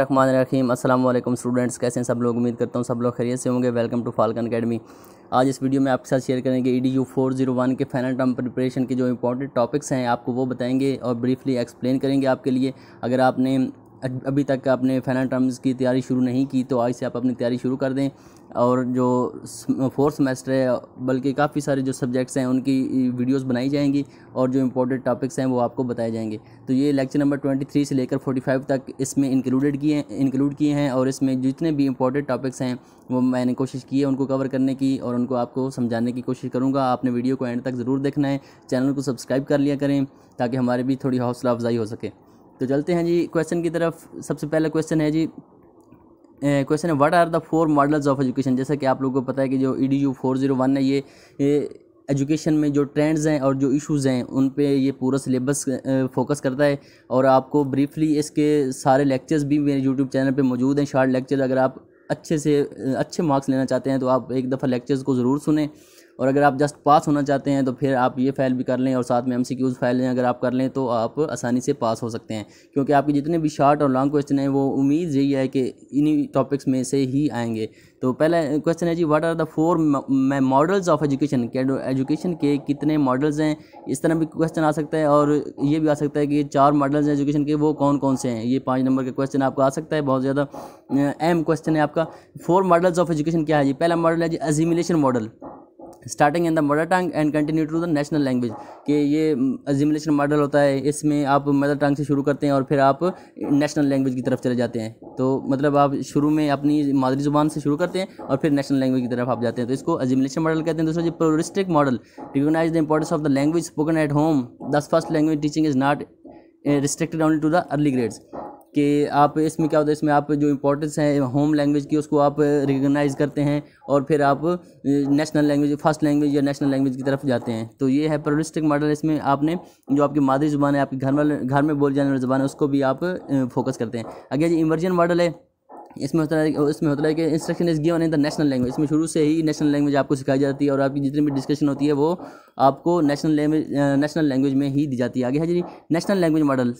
रखमान रखीम अस्सलाम वालेकुम स्टूडेंट्स कैसे हैं सब लोग उम्मीद करता हूँ सब लोग खैरियत से होंगे वेलकम टू फाल्कन अकेडमी आज इस वीडियो में आपके साथ शेयर करेंगे E D U four zero one के फाइनल टर्म प्रिपरेशन के जो इंपॉर्टेंट टॉपिक्स हैं आपको वो बताएंगे और ब्रीफली एक्सप्लेन करेंगे आपके लिए अगर आपने अभी तक आपने फाइनल टर्म्स की तैयारी शुरू नहीं की तो आज से आप अपनी तैयारी शुरू कर दें और जो फोर्थ सेमेस्टर है बल्कि काफ़ी सारे जो सब्जेक्ट्स हैं उनकी वीडियोस बनाई जाएंगी और जो इम्पोर्टेंट टॉपिक्स हैं वो आपको बताए जाएंगे तो ये लेक्चर नंबर 23 से लेकर 45 तक इसमें इंक्लूडेड किए हैं इंक्लूड किए हैं और इसमें जितने भी इम्पोर्टेंट टॉपिक्स हैं वो मैंने कोशिश की है उनको कवर करने की और उनको आपको समझाने की कोशिश करूँगा आपने वीडियो को एंड तक ज़रूर देखना है चैनल को सब्सक्राइब कर लिया करें ताकि हमारे भी थोड़ी हौसला अफजाई हो सके तो चलते हैं जी क्वेश्चन की तरफ सबसे पहला क्वेश्चन है जी क्वेश्चन है what are the four models of education जैसा कि आप लोगों को पता है कि जो E D U four zero one है ये, एजुकेशन में जो ट्रेंड्स हैं और जो इश्यूज़ हैं उन पे ये पूरा सिलेबस फोकस करता है और आपको ब्रीफली इसके सारे लेक्चर्स भी मेरे यूट्यूब चैनल पे मौजूद हैं शार्ट लेक्चर अगर आप अच्छे से अच्छे मार्क्स लेना चाहते हैं तो आप एक दफ़ा लेक्चर्स को ज़रूर सुने और अगर आप जस्ट पास होना चाहते हैं तो फिर आप ये फाइल भी कर लें और साथ में एम फाइल अगर आप कर लें तो आप आसानी से पास हो सकते हैं क्योंकि आपके जितने भी शार्ट और लॉन्ग क्वेश्चन हैं वो उम्मीद यही है कि इन्हीं टॉपिक्स में से ही आएंगे तो पहला क्वेश्चन है जी what are the four models of education education के कितने मॉडल्स हैं इस तरह भी क्वेश्चन आ सकता है और ये भी आ सकता है कि चार मॉडल्स हैं एजुकेशन के वो कौन कौन से हैं ये पाँच नंबर का क्वेश्चन आपका आ सकता है बहुत ज़्यादा एम क्वेश्चन है आपका फोर मॉडल्स ऑफ एजुकेशन क्या है जी पहला मॉडल है जी assimilation model starting in the mother tongue and continue to the national language कि ये एग्जामिनेशन मॉडल होता है इसमें आप मदर टंग से शुरू करते हैं और फिर आप नेशनल लैंग्वेज की तरफ चले जाते हैं तो मतलब आप शुरू में अपनी मादरी ज़ुबान से शुरू करते हैं और फिर नेशनल लैंग्वेज की तरफ आप जाते हैं तो इसको एग्जामिनेशन मॉडल कहते हैं दूसरा जो pluralistic model recognize the importance of the language spoken at home thus first language teaching is not restricted only to the early grades कि आप इसमें क्या होता है इसमें आप जो इम्पोर्टेंस है होम लैंग्वेज की उसको आप रिकगनाइज़ करते हैं और फिर आप नेशनल लैंग्वेज फर्स्ट लैंग्वेज या नेशनल लैंग्वेज की तरफ जाते हैं तो ये है प्रोलिस्टिक मॉडल इसमें आपने जो आपकी मादरी ज़ुबान है आपके घर में घर में बोली जाने वाली ज़ुबान है उसको भी आप फोकस करते हैं अगर जी इमर्जन मॉडल है इसमें होता है इसमें होता है कि instruction is given in the national language इसमें शुरू से ही नेशनल लैंग्वेज आपको सिखाई जाती है और आपकी जितनी भी डिस्कशन होती है वो आपको नेशनल लैंग्वेज नेशनल लैंग्वेज में ही दी जाती है आगे है जी national language model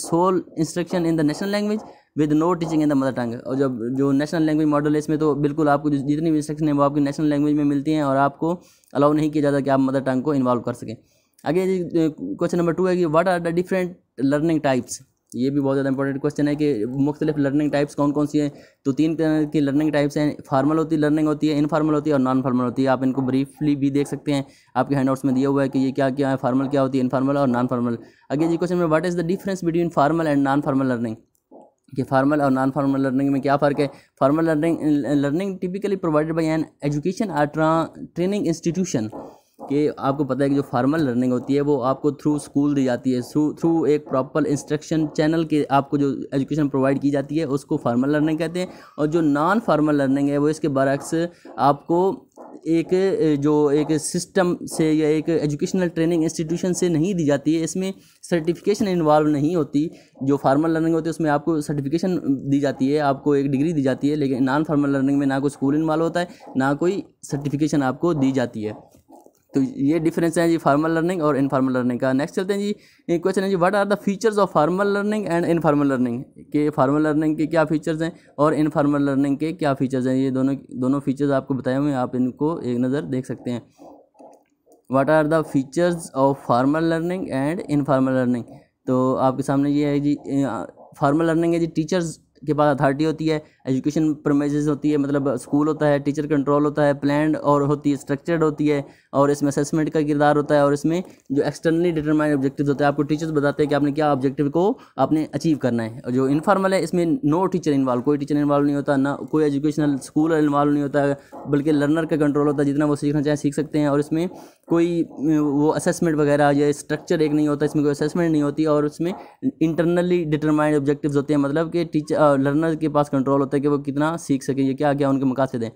sole instruction in the national language with no teaching in the mother tongue और जब जो नेशनल लैंग्वेज मॉडल है इसमें तो बिल्कुल आपको जितनी भी इंस्ट्रक्शन है वो आपकी नेशनल लैंग्वेज में मिलती हैं और आपको अलाउ नहीं किया जाता कि आप मदर टंग को इन्वॉल्व कर सकें आगे क्वेश्चन नंबर टू है कि what are the different learning types ये भी बहुत ज़्यादा इंपॉर्टेंट क्वेश्चन है कि मुख्तलिफ लर्निंग टाइप्स कौन कौन सी हैं तो तीन की लर्निंग टाइप्स हैं फार्मल होती है लर्निंग होती है इनफार्मल होती है और नॉन फार्मल होती है आप इनको ब्रीफली भी देख सकते हैं आपके हैंड आउट्स में दिया हुआ है कि ये क्या क्या है फार्मल क्या होती है इनफार्मल और नॉन फार्मल अगे जी क्वेश्चन में what is the difference between formal and non formal learning कि फार्मल और नॉन फार्मल लर्निंग में क्या फ़र्क है formal learning learning typically provided by an education or training institution कि आपको पता है कि जो फॉर्मल लर्निंग होती है वो आपको थ्रू स्कूल दी जाती है थ्रू थ्रू एक प्रॉपर इंस्ट्रक्शन चैनल के आपको जो एजुकेशन प्रोवाइड की जाती है उसको फार्मल लर्निंग कहते हैं और जो नॉन फार्मल लर्निंग है वो इसके बरक्स आपको एक जो एक सिस्टम से या एक एजुकेशनल ट्रेनिंग इंस्टीट्यूशन से नहीं दी जाती है इसमें सर्टिफिकेशन इन्वॉल्व नहीं होती जो फार्मल लर्निंग होती है उसमें आपको सर्टिफिकेशन दी जाती है आपको एक डिग्री दी जाती है लेकिन नॉन फार्मल लर्निंग में ना कोई स्कूल इन्वॉल्व होता है ना कोई सर्टिफिकेशन आपको दी जाती है तो ये डिफरेंस है जी फार्मल लर्निंग और इनफॉर्मल लर्निंग का नेक्स्ट चलते हैं जी क्वेश्चन है जी what are the features of formal learning and informal learning के फार्मल लर्निंग के क्या फीचर्स हैं और इनफॉर्मल लर्निंग के क्या फीचर्स हैं ये दोनों दोनों फीचर्स आपको बताए हुए हैं आप इनको एक नज़र देख सकते हैं what are the features of formal learning and informal learning तो आपके सामने ये है जी फार्मल लर्निंग है जी टीचर्स के पास अथॉरिटी होती है एजुकेशन प्रमेज होती है मतलब स्कूल होता है टीचर कंट्रोल होता है प्लान और होती है स्ट्रक्चर्ड होती है और इसमें असेसमेंट का किरदार होता है और इसमें जो एक्सटर्नली डिटरमाइन ऑब्जेक्टिव होते हैं आपको टीचर्स बताते हैं कि आपने क्या ऑब्जेक्टिव को आपने अचीव करना है और जो इनफॉर्मल है इसमें नो टीचर इन्वॉल्व कोई टीचर इन्वॉल्व नहीं होता ना कोई एजुकेशनल स्कूल इन्वॉल्व नहीं होता बल्कि लर्नर का कंट्रोल होता है जितना वो सीखना चाहे सीख सकते हैं और इसमें कोई वो असेसमेंट वगैरह या स्ट्रक्चर एक नहीं होता इसमें कोई असेसमेंट नहीं होती और उसमें इंटरनली डिटरमाइंड ऑब्जेक्टिव्स होते हैं मतलब कि टीचर लर्नर के पास कंट्रोल होता है कि वो कितना सीख सकें ये क्या क्या उनके मकासद हैं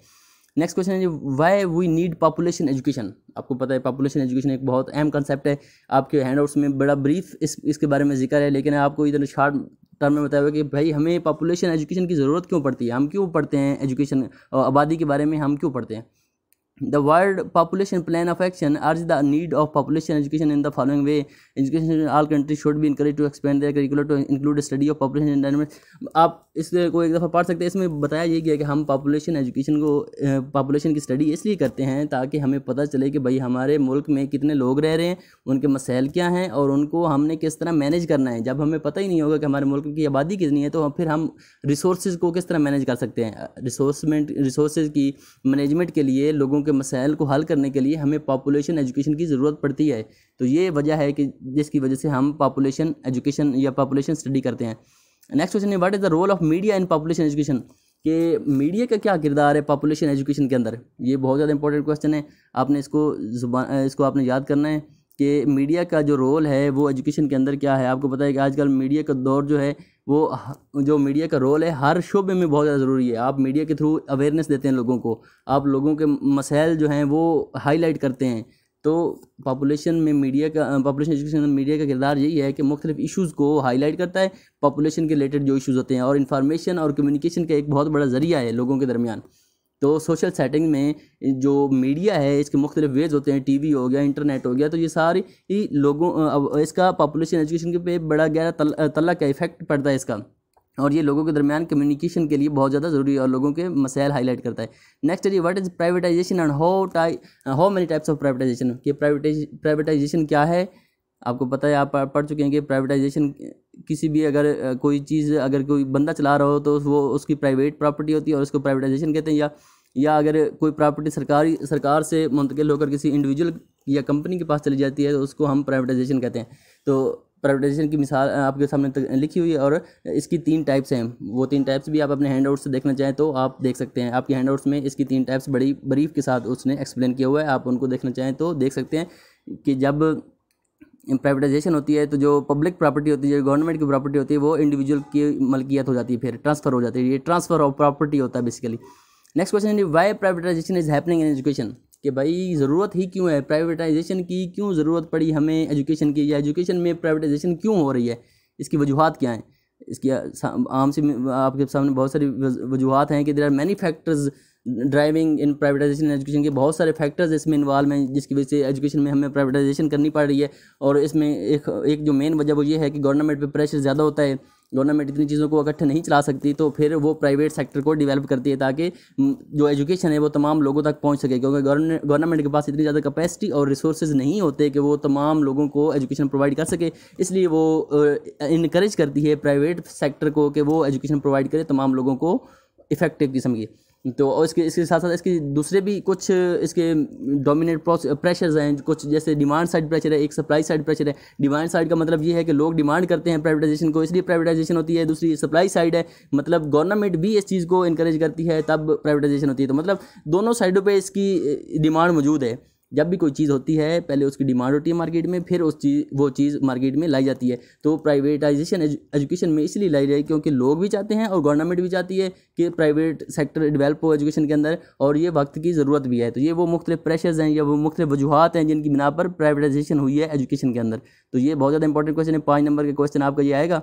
नेक्स्ट क्वेश्चन है why we need population education आपको पता है पॉपुलेशन एजुकेशन एक बहुत अहम कंसेप्ट है आपके हैंड आउट्स में बड़ा ब्रीफ इस इसके बारे में जिक्र है लेकिन आपको इधर शार्ट टर्म में बताया हुआ कि भाई हमें पॉपुलेशन एजुकेशन की ज़रूरत क्यों पड़ती है हम क्यों पढ़ते हैं एजुकेशन आबादी के बारे में हम क्यों पढ़ते हैं the world population plan of action urges the need of population education in the following way education in country countries should be to expand expand their curriculum to include study of population आप इस को एक दफ़ा पढ़ सकते हैं इसमें बताया ये गया कि हम पॉपुलेशन एजुकेशन को पॉपुलेशन की स्टडी इसलिए करते हैं ताकि हमें पता चले कि भाई हमारे मुल्क में कितने लोग रह रहे हैं उनके मसाइल क्या हैं और उनको हमने किस तरह मैनेज करना है जब हमें पता ही नहीं होगा कि हमारे मुल्क की आबादी कितनी है तो फिर हम रिसोर्स को किस तरह मैनेज कर सकते हैं रिसोर्समेंट रिसोर्स की मैनेजमेंट के लिए लोगों के मसाइल को हल करने के लिए हमें पॉपुलेशन एजुकेशन की ज़रूरत पड़ती है तो ये वजह है कि जिसकी वजह से हम पॉपुलेशन एजुकेशन या पॉपुलेशन स्टडी करते हैं नेक्स्ट क्वेश्चन है what is the role of media in population education कि मीडिया का क्या किरदार है पॉपुलेशन एजुकेशन के अंदर ये बहुत ज़्यादा इंपॉर्टेंट क्वेश्चन है आपने इसको जुबान इसको आपने याद करना है कि मीडिया का जो रोल है वो एजुकेशन के अंदर क्या है आपको पता है कि आजकल मीडिया का दौर जो है वो जो मीडिया का रोल है हर शोबे में बहुत ज़्यादा ज़रूरी है आप मीडिया के थ्रू अवेयरनेस देते हैं लोगों को आप लोगों के मसाइल जो हैं वो हाईलाइट करते हैं तो पापोलेशन में मीडिया का पापोलेशन एजुकेशन में मीडिया का किरदार यही है कि मुख्तलिफ इशूज़ को हाईलाइट करता है पापोलेशन के रिलेटेड जो इशूज़ होते हैं और इन्फॉर्मेशन और कम्युनिकेशन का एक बहुत बड़ा ज़रिया है लोगों के दरमियान तो सोशल सेटिंग में जो मीडिया है इसके मुख्तलिफ वेज होते हैं टीवी हो गया इंटरनेट हो गया तो ये सारी लोगों इसका पॉपुलेशन एजुकेशन के पे बड़ा गहरा तल, का इफेक्ट पड़ता है इसका और ये लोगों के दरमियान कम्युनिकेशन के लिए बहुत ज़्यादा ज़रूरी है और लोगों के मसाइल हाईलाइट करता है नेक्स्ट है what is privatization and how tie how many types of privatization कि प्राइवेटाइजेशन क्या है आपको पता है आप पढ़ चुके हैं कि प्राइवेटाइजेशन किसी भी अगर कोई चीज़ अगर कोई बंदा चला रहा हो तो वो उसकी प्राइवेट प्रॉपर्टी होती है और उसको प्राइवेटाइजेशन कहते हैं या या अगर कोई प्रॉपर्टी सरकारी सरकार से मुंतकिल होकर किसी इंडिविजुअल या कंपनी के पास चली जाती है तो उसको हम प्राइवेटाइजेशन कहते हैं तो प्राइवेटाइजेशन की मिसाल आपके सामने लिखी हुई है और इसकी तीन टाइप्स हैं वो तीन टाइप्स भी आप अपने हैंड आउट से देखना चाहें तो आप देख सकते हैं आपके हैंड आउट्स में इसकी तीन टाइप्स बड़ी ब्रीफ के साथ उसने एक्सप्लेन किया हुआ है आप उनको देखना चाहें तो देख सकते हैं कि जब प्राइवेटाइजेशन होती है तो जो पब्लिक प्रॉपर्टी होती है जो गवर्नमेंट की प्रॉपर्टी होती है वो इंडिविजुअल की मलकियत हो जाती है फिर ट्रांसफर हो जाती है ये ट्रांसफर ऑफ प्रॉपर्टी होता है बेसिकली नेक्स्ट क्वेश्चन है why privatization is happening in education कि भाई ज़रूरत ही क्यों है प्राइवेटाइजेशन की क्यों ज़रूरत पड़ी हमें एजुकेशन की या एजुकेशन में प्राइवेटाइजेशन क्यों हो रही है इसकी वजूहत क्या हैं इसकी आम से आपके सामने बहुत सारी वजूहत हैं कि there are many factors driving in privatization education के बहुत सारे फैक्टर्स इसमें इन्वॉल्व हैं जिसकी वजह से एजुकेशन में हमें प्राइवेटाइजेशन करनी पड़ रही है और इसमें एक एक जो मेन वजह वो ये है कि गवर्नमेंट पे प्रेशर ज़्यादा होता है गवर्नमेंट इतनी चीज़ों को इकट्ठे नहीं चला सकती तो फिर वो प्राइवेट सेक्टर को डेवलप करती है ताकि जो एजुकेशन है वो तमाम लोगों तक पहुंच सके क्योंकि गवर्नमेंट के पास इतनी ज़्यादा कैपेसिटी और रिसोर्सेज नहीं होते कि वो तमाम लोगों को एजुकेशन प्रोवाइड कर सके इसलिए वो इनक्रेज करती है प्राइवेट सेक्टर को कि वो एजुकेशन प्रोवाइड करे तमाम लोगों को इफेक्टिव किस्म की तो और इसके इसके साथ साथ इसकी दूसरे भी कुछ इसके डोमिनेट प्रेशर्स हैं कुछ जैसे डिमांड साइड प्रेशर है एक सप्लाई साइड प्रेशर है डिमांड साइड का मतलब ये है कि लोग डिमांड करते हैं प्राइवेटाइजेशन को इसलिए प्राइवेटाइजेशन होती है दूसरी सप्लाई साइड है मतलब गवर्नमेंट भी इस चीज़ को इंकरेज करती है तब प्राइवेटाइजेशन होती है तो मतलब दोनों साइडों पर इसकी डिमांड मौजूद है जब भी कोई चीज़ होती है पहले उसकी डिमांड होती है मार्केट में फिर उस चीज़ वो चीज़ मार्केट में लाई जाती है तो प्राइवेटाइजेशन एजुकेशन में इसलिए लाई जाए क्योंकि लोग भी चाहते हैं और गवर्नमेंट भी चाहती है कि प्राइवेट सेक्टर डेवलप हो एजुकेशन के अंदर और ये वक्त की ज़रूरत भी है तो ये वो मुख्त प्रेशर्स हैं या वो मुख्त वजूहत हैं जिनकी बिना पर प्राइवेटाइजेशन हुई है एजुकेशन के अंदर तो ये बहुत ज़्यादा इंपॉर्टेंट क्वेश्चन है पाँच नंबर का क्वेश्चन आपका ये आएगा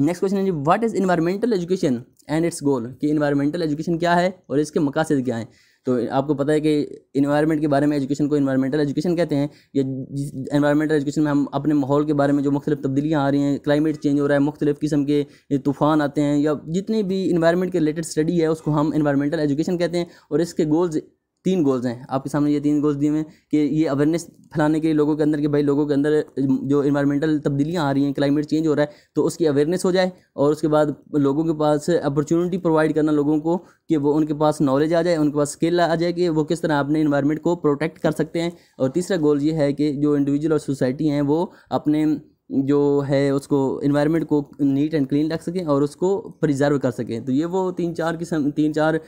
नेक्स्ट क्वेश्चन है जी what is environmental education and its goal कि इन्वायरमेंटल एजुकेशन क्या है और इसके मकासद क्या हैं तो आपको पता है कि इन्वायरमेंट के बारे में एजुकेशन को इन्वायरमेंटल एजुकेशन कहते हैं या जिस इन्वायरमेंटल एजुकेशन में हम अपने माहौल के बारे में जो मुख्तलिफ तब्दीलियाँ आ रही हैं क्लाइमेट चेंज हो रहा है मुख्तलिफ किस्म के तूफ़ान आते हैं या जितनी भी इन्वायरमेंट के रिलेटेड स्टडी है उसको हम इन्वायरमेंटल एजुकेशन कहते हैं और इसके गोल्स तीन गोल्स हैं आपके सामने ये तीन गोल्स दिए हुए हैं कि ये अवेयरनेस फैलाने के लिए लोगों के अंदर कि भाई लोगों के अंदर जो इन्वायरमेंटल तब्दीलियाँ आ रही हैं क्लाइमेट चेंज हो रहा है तो उसकी अवेयरनेस हो जाए और उसके बाद लोगों के पास अपॉर्चुनिटी प्रोवाइड करना लोगों को कि वो उनके पास नॉलेज आ जाए उनके पास स्किल आ जाए कि वो किस तरह अपने इन्वायरमेंट को प्रोटेक्ट कर सकते हैं और तीसरा गोल ये है कि जो इंडिविजुअल और सोसाइटी हैं वो अपने जो है उसको इन्वायरमेंट को नीट एंड क्लीन रख सकें और उसको प्रिजर्व कर सकें तो ये वो तीन चार किस्म तीन चार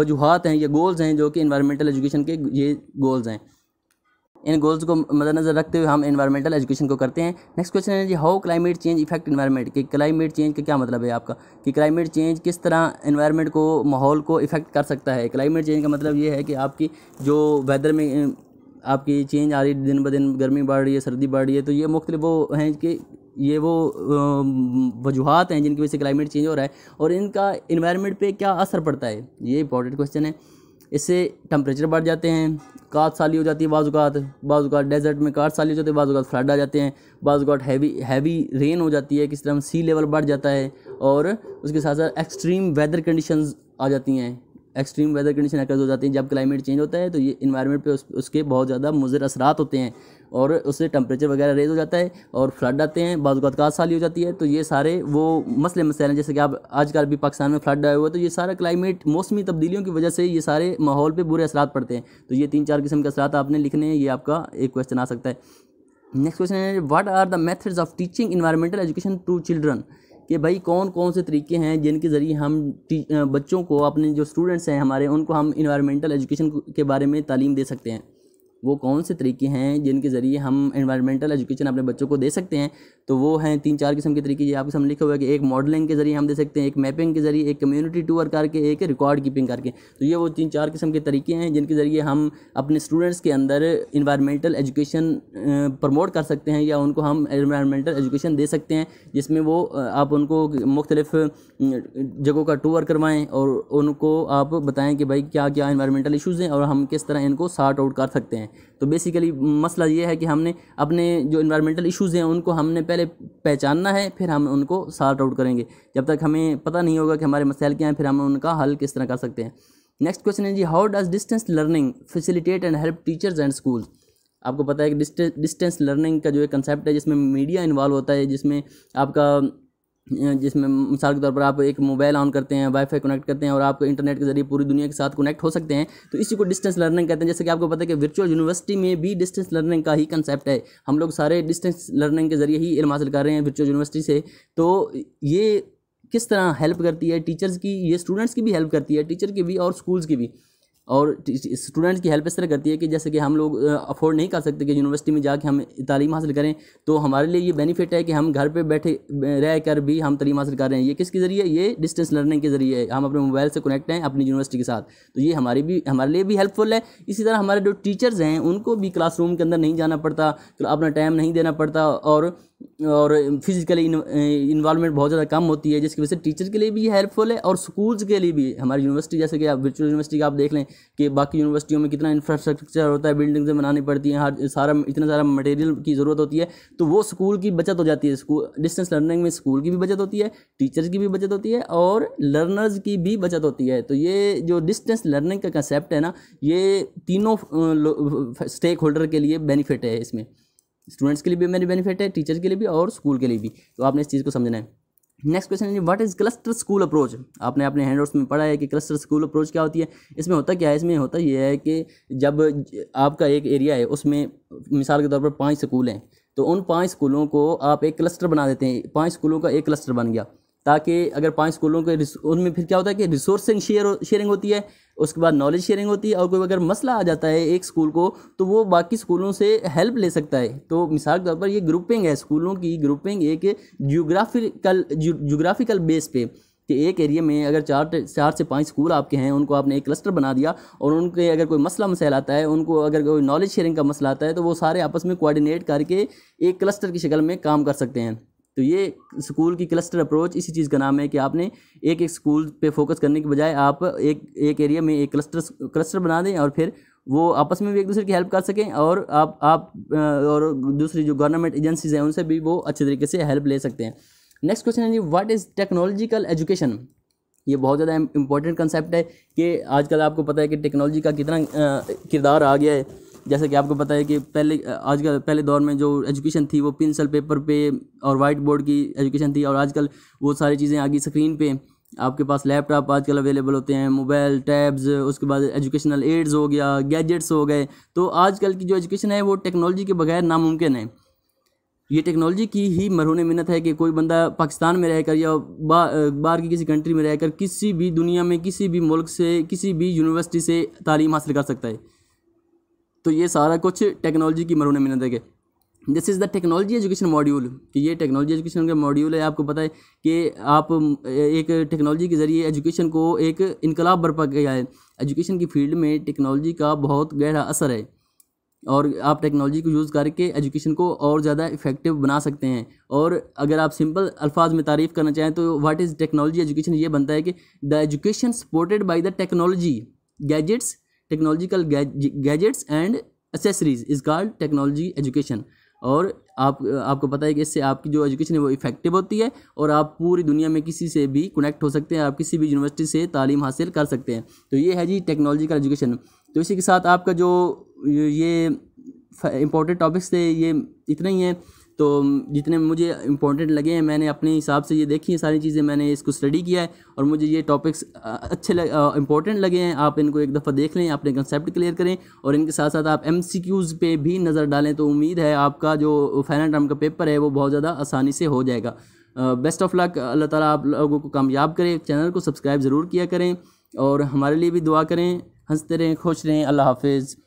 वजूहत हैं या गोल्स हैं जो कि इन्वायरमेंटल एजुकेशन के ये गोल्स हैं इन गोल्स को मद्देनजर रखते हुए हम इन्वायरमेंटल एजुकेशन को करते हैं नेक्स्ट क्वेश्चन है जी how climate change effect environment कि क्लाइमेट चेंज का क्या मतलब है आपका कि क्लाइमेट चेंज किस तरह इन्वायरमेंट को माहौल को इफेक्ट कर सकता है क्लाइमेट चेंज का मतलब ये है कि आपकी जो वेदर में आपकी चेंज आ रही है दिन ब दिन गर्मी बढ़ रही है सर्दी बढ़ रही है तो ये मुख्तलि वो हैं कि ये वो वजूहत हैं जिनकी वजह से क्लाइमेट चेंज हो रहा है और इनका इन्वायरमेंट पे क्या असर पड़ता है ये इंपॉर्टेंट क्वेश्चन है इससे टम्परेचर बढ़ जाते हैं काट साली हो जाती है बाजूकात बाजूकात डेजर्ट में काट साली हो जाती है बाजूकात फ्लड आ जाते हैं बाजूकात हैवी हैवी रेन हो जाती है किस तरह सी लेवल बढ़ जाता है और उसके साथ साथ एक्सट्रीम वेदर कंडीशंस आ जाती हैं एक्सट्रीम वेदर कंडीशन अकर्ज हो जाती हैं जब क्लाइमेट चेंज होता है तो ये इन्वायरमेंट पे उस, उसके बहुत ज़्यादा मुजर असरात होते हैं और उससे टम्परेचर वगैरह रेज हो जाता है और फ्लड आते हैं का साली हो जाती है तो ये सारे वो मसले मसले हैं जैसे कि आप आजकल भी पाकिस्तान में फ्लड आया हुआ है तो ये सारा क्लाइमेट मौसमी तब्दीलियों की वजह से ये सारे माहौल पर बुरे असरात पड़ते हैं तो ये तीन चार किस्म के असरात आपने लिखने हैं ये आपका एक क्वेश्चन आ सकता है नेक्स्ट क्वेश्चन है what are the methods of teaching environmental education to children कि भाई कौन कौन से तरीके हैं जिनके ज़रिए हम बच्चों को अपने जो स्टूडेंट्स हैं हमारे उनको हम इन्वायरमेंटल एजुकेशन के बारे में तालीम दे सकते हैं वो कौन से तरीके हैं जिनके ज़रिए हम इन्वायरमेंटल एजुकेशन अपने बच्चों को दे सकते हैं तो वो हैं तीन चार किस्म के तरीके ये आपके सामने लिखा हुआ है कि एक मॉडलिंग के ज़रिए हम दे सकते हैं एक मैपिंग के ज़रिए एक कम्युनिटी टूर करके एक रिकॉर्ड कीपिंग करके तो ये वो तीन चार किस्म के तरीके हैं जिनके ज़रिए हम अपने स्टूडेंट्स के अंदर इन्वायरमेंटल एजुकेशन प्रमोट कर सकते हैं या उनको हम इन्वायरमेंटल एजुकेशन दे सकते हैं जिसमें वो आप उनको मुख्तलिफ जगहों का टूर करवाएँ और उनको आप बताएँ कि भाई क्या क्या इन्वायरमेंटल इशूज़ हैं और हम किस तरह इनको सार्ट आउट कर सकते हैं तो बेसिकली मसला ये है कि हमने अपने जो इन्वायरमेंटल इशूज़ हैं उनको हमने पहले पहचानना है फिर हम उनको सॉर्ट आउट करेंगे जब तक हमें पता नहीं होगा कि हमारे मसाइल क्या हैं फिर हम उनका हल किस तरह कर सकते हैं नेक्स्ट क्वेश्चन है जी how does distance learning facilitate and help teachers and schools आपको पता है कि डिस्टेंस लर्निंग का जो एक कंसेप्ट है जिसमें मीडिया इन्वॉल्व होता है जिसमें आपका जिसमें मिसाल के तौर पर आप एक मोबाइल ऑन करते हैं वाईफाई कनेक्ट करते हैं और आप इंटरनेट के जरिए पूरी दुनिया के साथ कनेक्ट हो सकते हैं तो इसी को डिस्टेंस लर्निंग कहते हैं जैसे कि आपको पता है कि वर्चुअल यूनिवर्सिटी में भी डिस्टेंस लर्निंग का ही कंसेप्ट है हम लोग सारे डिस्टेंस लर्निंग के जरिए ही इलम हासिल कर रहे हैं वर्चुअल यूनिवर्सिटी से तो ये किस तरह हेल्प करती है टीचर्स की ये स्टूडेंट्स की भी हेल्प करती है टीचर की भी और स्कूल्स की भी और स्टूडेंट्स की हेल्प इस तरह करती है कि जैसे कि हम लोग अफोर्ड नहीं कर सकते कि यूनिवर्सिटी में जाके हम तालीम हासिल करें तो हमारे लिए ये बेनिफिट है कि हम घर पे बैठे रह कर भी हम तालीम हासिल कर रहे हैं ये किसके ज़रिए ये डिस्टेंस लर्निंग के ज़रिए हम अपने मोबाइल से कनेक्ट हैं अपनी यूनिवर्सिटी के साथ तो ये हमारी भी हमारे लिए भी हेल्पफुल है इसी तरह हमारे जो टीचर्स हैं उनको भी रूम के अंदर नहीं जाना पड़ता अपना टाइम नहीं देना पड़ता और और फिजिकली इन्वालमेंट बहुत ज़्यादा कम होती है जिसकी वजह से टीचर के लिए भी ये हेल्पफुल है और स्कूल्स के लिए भी हमारी यूनिवर्सिटी जैसे कि आप वर्चुअल यूनिवर्सिटी का आप देख लें कि बाकी यूनिवर्सिटियों में कितना इंफ्रास्ट्रक्चर होता है बिल्डिंग्स बनानी पड़ती हैं हर सारा इतना सारा मटेरियल की ज़रूरत होती है तो वो स्कूल की बचत हो जाती है स्कूल डिस्टेंस लर्निंग में स्कूल की भी बचत होती है टीचर्स की भी बचत होती है और लर्नर्स की भी बचत होती है तो ये जो डिस्टेंस लर्निंग का कंसेप्ट है ना ये तीनों स्टेक होल्डर के लिए बेनिफिट है इसमें स्टूडेंट्स के लिए भी मेरी बेनिफिट है टीचर्स के लिए भी और स्कूल के लिए भी तो आपने इस चीज़ को समझना है नेक्स्ट क्वेश्चन है what is cluster school approach आपने अपने हैंड में पढ़ा है कि क्लस्टर स्कूल अप्रोच क्या होती है इसमें होता क्या है इसमें होता यह है कि जब आपका एक एरिया है उसमें मिसाल के तौर पर पाँच स्कूल हैं तो उन पाँच स्कूलों को आप एक क्लस्टर बना देते हैं पाँच स्कूलों का एक क्लस्टर बन गया ताकि अगर पांच स्कूलों के उनमें फिर क्या होता है कि रिसोर्सिंग शेयर शेयरिंग होती है उसके बाद नॉलेज शेयरिंग होती है और कोई अगर मसला आ जाता है एक स्कूल को तो वो बाकी स्कूलों से हेल्प ले सकता है तो मिसाल के तौर पर ये ग्रुपिंग है स्कूलों की ग्रुपिंग एक जोग्राफिकल जोग्राफिकल बेस पे कि एक एरिया में अगर चार चार से पांच स्कूल आपके हैं उनको आपने एक क्लस्टर बना दिया और उनके अगर कोई मसला मसैल आता है उनको अगर कोई नॉलेज शेयरिंग का मसला आता है तो वो सारे आपस में कोऑर्डिनेट करके एक क्लस्टर की शक्ल में काम कर सकते हैं तो ये स्कूल की क्लस्टर अप्रोच इसी चीज़ का नाम है कि आपने एक एक स्कूल पे फोकस करने के बजाय आप एक एक एरिया में एक क्लस्टर क्लस्टर बना दें और फिर वो आपस में भी एक दूसरे की हेल्प कर सकें और आप आप और दूसरी जो गवर्नमेंट एजेंसीज हैं उनसे भी वो अच्छे तरीके से हेल्प ले सकते हैं नेक्स्ट क्वेश्चन है जी व्हाट इज़ टेक्नोलॉजिकल एजुकेशन ये बहुत ज़्यादा इंपॉर्टेंट कंसेप्ट है कि आजकल आपको पता है कि टेक्नोलॉजी का कितना किरदार आ गया है जैसे कि आपको पता है कि पहले आजकल पहले दौर में जो एजुकेशन थी वो पेंसिल पेपर पे और वाइट बोर्ड की एजुकेशन थी और आजकल वो सारी चीज़ें आ गई स्क्रीन पे आपके पास लैपटॉप आजकल अवेलेबल होते हैं मोबाइल टैब्स उसके बाद एजुकेशनल एड्स हो गया गैजेट्स हो गए तो आजकल की जो एजुकेशन है वो टेक्नोलॉजी के बगैर नामुमकिन है ये टेक्नोलॉजी की ही मरहून मिन्नत है कि कोई बंदा पाकिस्तान में रहकर या बा, बाहर की किसी कंट्री में रहकर किसी भी दुनिया में किसी भी मुल्क से किसी भी यूनिवर्सिटी से तालीम हासिल कर सकता है तो ये सारा कुछ टेक्नोलॉजी की मरूने मिलने है this is the technology education module कि ये टेक्नोलॉजी एजुकेशन का मॉड्यूल है आपको पता है कि आप एक टेक्नोलॉजी के ज़रिए एजुकेशन को एक इनकलाब बरपा किया है एजुकेशन की फील्ड में टेक्नोलॉजी का बहुत गहरा असर है और आप टेक्नोलॉजी को यूज़ करके एजुकेशन को और ज़्यादा इफेक्टिव बना सकते हैं और अगर आप सिंपल अल्फाज में तारीफ़ करना चाहें तो व्हाट इज़ टेक्नोलॉजी एजुकेशन ये बनता है कि the education supported by the technology gadgets technological gadgets and accessories is called technology education और आप आपको पता है कि इससे आपकी जो एजुकेशन है वो इफेक्टिव होती है और आप पूरी दुनिया में किसी से भी कनेक्ट हो सकते हैं आप किसी भी यूनिवर्सिटी से तालीम हासिल कर सकते हैं तो ये है जी टेक्नोलॉजिकल एजुकेशन तो इसी के साथ आपका जो ये इंपॉर्टेंट टॉपिक्स थे ये इतना ही है तो जितने मुझे इंपॉर्टेंट लगे हैं मैंने अपने हिसाब से ये देखी है सारी चीज़ें मैंने इसको स्टडी किया है और मुझे ये टॉपिक्स अच्छे इंपॉर्टेंट लगे हैं आप इनको एक दफ़ा देख लें अपने कंसेप्ट क्लियर करें और इनके साथ साथ आप एम पे भी नज़र डालें तो उम्मीद है आपका जो फाइनल टर्म का पेपर है वो बहुत ज़्यादा आसानी से हो जाएगा बेस्ट ऑफ लक अल्लाह ताला आप लोगों को कामयाब करें चैनल को सब्सक्राइब ज़रूर किया करें और हमारे लिए भी दुआ करें हंसते रहें खुश रहें अल्लाह हाफिज़